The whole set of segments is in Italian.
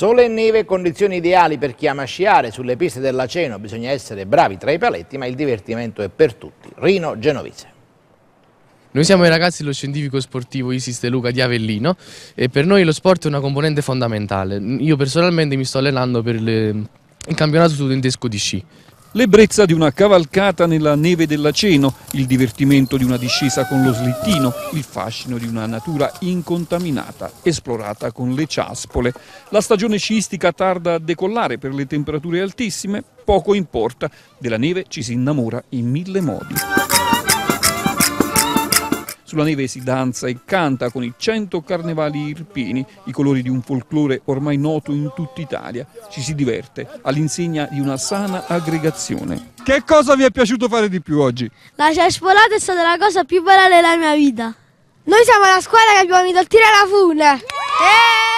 Sole e neve, condizioni ideali per chi ama sciare. Sulle piste dell'Aceno bisogna essere bravi tra i paletti, ma il divertimento è per tutti. Rino Genovese. Noi siamo i ragazzi dello scientifico sportivo Isis De Luca di Avellino e per noi lo sport è una componente fondamentale. Io personalmente mi sto allenando per le... il campionato studentesco di sci. L'ebbrezza di una cavalcata nella neve dell'Aceno, il divertimento di una discesa con lo slittino, il fascino di una natura incontaminata, esplorata con le ciaspole. La stagione sciistica tarda a decollare per le temperature altissime, poco importa, della neve ci si innamora in mille modi. Sulla neve si danza e canta con i cento carnevali irpini, i colori di un folklore ormai noto in tutta Italia. Ci si diverte all'insegna di una sana aggregazione. Che cosa vi è piaciuto fare di più oggi? La cespolata è stata la cosa più bella della mia vita. Noi siamo la squadra che abbiamo vinto il tiro alla fune. Yeah!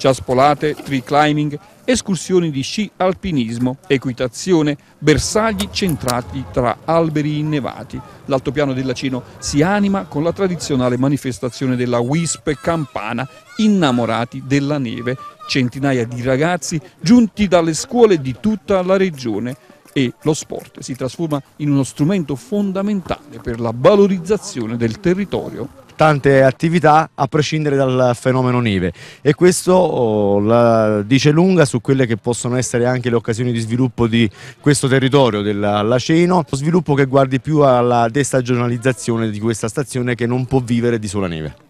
ciaspolate, tree climbing, escursioni di sci alpinismo, equitazione, bersagli centrati tra alberi innevati. L'altopiano dell'Acino si anima con la tradizionale manifestazione della Wisp Campana, innamorati della neve, centinaia di ragazzi giunti dalle scuole di tutta la regione e lo sport si trasforma in uno strumento fondamentale per la valorizzazione del territorio tante attività a prescindere dal fenomeno neve e questo oh, la dice lunga su quelle che possono essere anche le occasioni di sviluppo di questo territorio dell'Aceno, sviluppo che guardi più alla destagionalizzazione di questa stazione che non può vivere di sola neve.